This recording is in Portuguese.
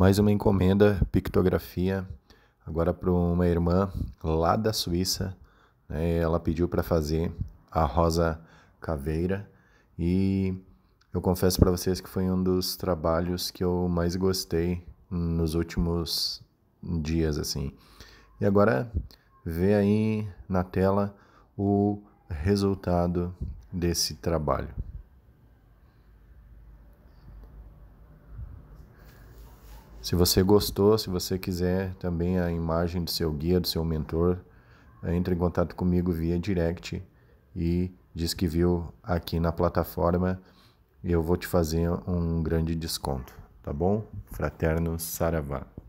mais uma encomenda, pictografia, agora para uma irmã lá da Suíça. Né? Ela pediu para fazer a rosa caveira e eu confesso para vocês que foi um dos trabalhos que eu mais gostei nos últimos dias assim. E agora vê aí na tela o resultado desse trabalho. Se você gostou, se você quiser também a imagem do seu guia, do seu mentor, eh, entre em contato comigo via direct e diz que viu aqui na plataforma. e Eu vou te fazer um grande desconto, tá bom? Fraterno Saravá.